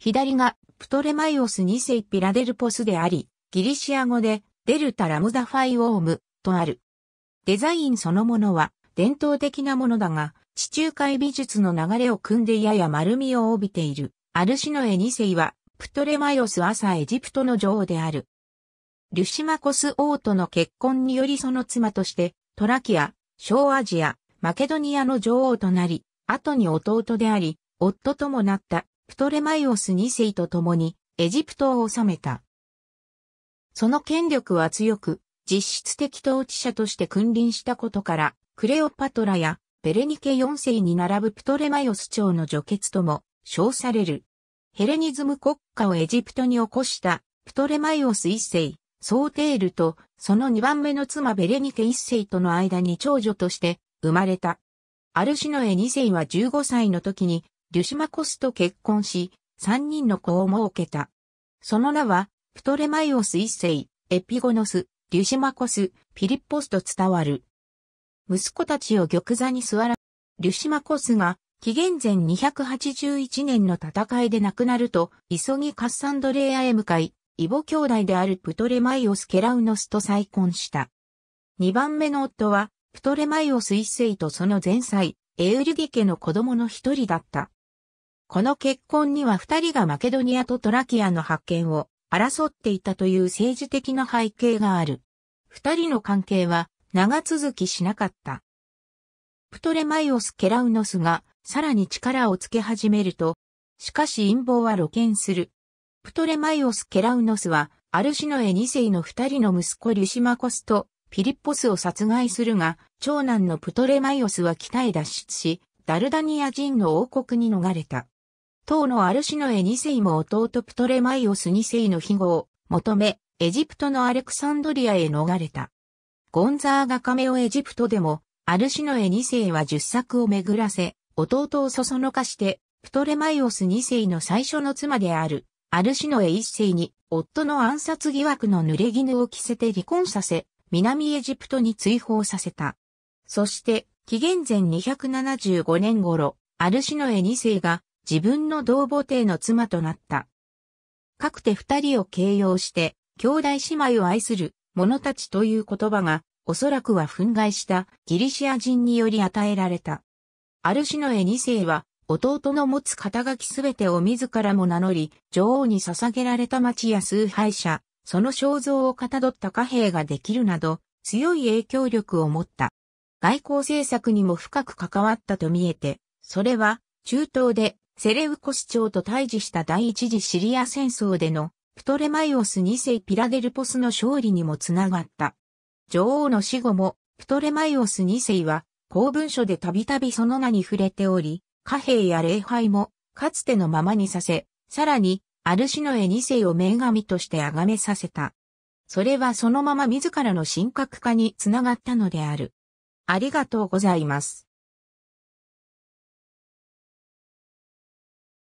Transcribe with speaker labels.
Speaker 1: 左がプトレマイオス2世ピラデルポスであり、ギリシア語でデルタラムダファイオームとある。デザインそのものは伝統的なものだが、地中海美術の流れを組んでやや丸みを帯びている。アルシノエ2世は、プトレマイオス朝エジプトの女王である。リュシマコス王との結婚によりその妻として、トラキア、小アジア、マケドニアの女王となり、後に弟であり、夫ともなったプトレマイオス2世と共にエジプトを治めた。その権力は強く、実質的統治者として君臨したことから、クレオパトラやベレニケ4世に並ぶプトレマイオス朝の除血とも称される。ヘレニズム国家をエジプトに起こしたプトレマイオス1世、ソーテールとその2番目の妻ベレニケ1世との間に長女として生まれた。アルシノエ2世は15歳の時にリュシマコスと結婚し、三人の子を設けた。その名は、プトレマイオス一世、エピゴノス、リュシマコス、ピリッポスと伝わる。息子たちを玉座に座ら、リュシマコスが、紀元前281年の戦いで亡くなると、急ぎカッサンドレアへ向かい、イボ兄弟であるプトレマイオス・ケラウノスと再婚した。二番目の夫は、プトレマイオス一世とその前妻、エウリギ家の子供の一人だった。この結婚には二人がマケドニアとトラキアの発見を争っていたという政治的な背景がある。二人の関係は長続きしなかった。プトレマイオス・ケラウノスがさらに力をつけ始めると、しかし陰謀は露見する。プトレマイオス・ケラウノスは、アルシノエ2世の二人の息子リュシマコスとピリッポスを殺害するが、長男のプトレマイオスは北へ脱出し、ダルダニア人の王国に逃れた。当のアルシノエ2世も弟プトレマイオス2世の庇護を求め、エジプトのアレクサンドリアへ逃れた。ゴンザーガカメオエジプトでも、アルシノエ2世は十作を巡らせ、弟をそそのかして、プトレマイオス2世の最初の妻である、アルシノエ1世に、夫の暗殺疑惑の濡れ衣を着せて離婚させ、南エジプトに追放させた。そして、紀元前275年頃、アルシノエ2世が自分の同母帝の妻となった。かくて二人を形容して、兄弟姉妹を愛する者たちという言葉が、おそらくは憤慨したギリシア人により与えられた。アルシノエ二世は、弟の持つ肩書きすべてを自らも名乗り、女王に捧げられた町や崇拝者、その肖像をかたどった貨幣ができるなど、強い影響力を持った。外交政策にも深く関わったと見えて、それは中東でセレウコス朝と対峙した第一次シリア戦争でのプトレマイオス2世ピラデルポスの勝利にもつながった。女王の死後もプトレマイオス2世は公文書でたびたびその名に触れており、貨幣や礼拝もかつてのままにさせ、さらにアルシノエ2世を女神として崇めさせた。それはそのまま自らの神格化につながったのである。ありがとうございます。